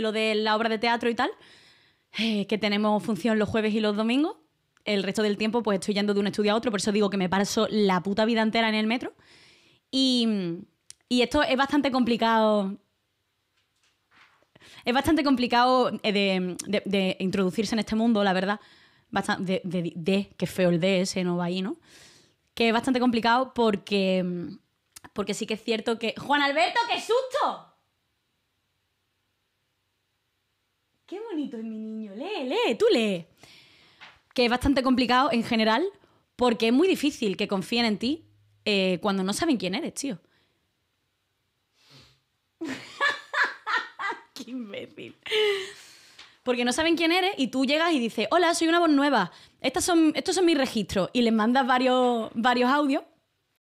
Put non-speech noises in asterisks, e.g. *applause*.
lo de la obra de teatro y tal, eh, que tenemos función los jueves y los domingos. El resto del tiempo pues estoy yendo de un estudio a otro, por eso digo que me paso la puta vida entera en el metro. Y, esto es bastante complicado. Es bastante complicado eh, de, introducirse en este mundo, la verdad. de, que feo el de ese, no va ahí, ¿no? Que es bastante complicado porque, porque sí que es cierto que... Juan Alberto, qué susto! Qué bonito es mi niño. Lee, lee, tú lee. Que es bastante complicado en general porque es muy difícil que confíen en ti eh, cuando no saben quién eres, tío. *laughs* Qué imbécil. Porque no saben quién eres y tú llegas y dices, hola, soy una voz nueva. Estas son, estos son mis registros. Y les mandas varios, varios audios